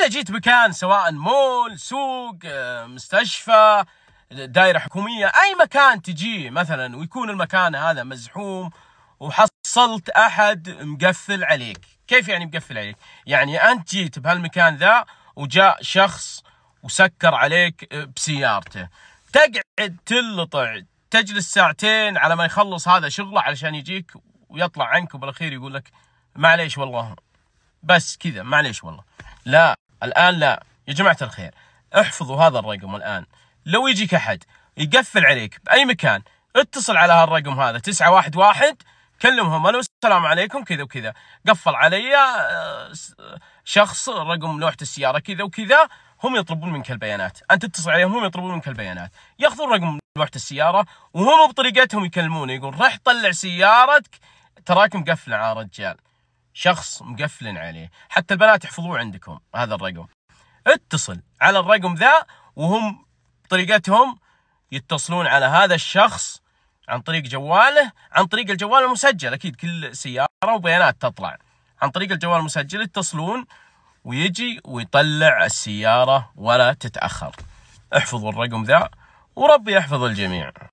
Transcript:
اذا جيت مكان سواء مول سوق آه، مستشفى دائرة حكومية اي مكان تجيه مثلا ويكون المكان هذا مزحوم وحصلت احد مقفل عليك كيف يعني مقفل عليك يعني انت جيت بهالمكان ذا وجاء شخص وسكر عليك بسيارته تقعد تلطع تجلس ساعتين على ما يخلص هذا شغله علشان يجيك ويطلع عنك وبالاخير يقول لك معليش والله بس كذا معليش والله لا الآن لا يا جماعة الخير احفظوا هذا الرقم الآن لو يجيك أحد يقفل عليك بأي مكان اتصل على هالرقم هذا 911 كلمهم الو السلام عليكم كذا وكذا قفل علي شخص رقم لوحه السياره كذا وكذا هم يطلبون منك البيانات انت تتصل عليهم هم يطلبون منك البيانات ياخذون رقم لوحه السياره وهم بطريقتهم يكلمونه يقول رح طلع سيارتك تراك مقفله على رجال شخص مقفل عليه حتى البنات يحفظوه عندكم هذا الرقم اتصل على الرقم ذا وهم بطريقتهم يتصلون على هذا الشخص عن طريق جواله عن طريق الجوال المسجل اكيد كل سياره وبيانات تطلع عن طريق الجوال المسجل يتصلون ويجي ويطلع السياره ولا تتاخر احفظوا الرقم ذا وربي يحفظ الجميع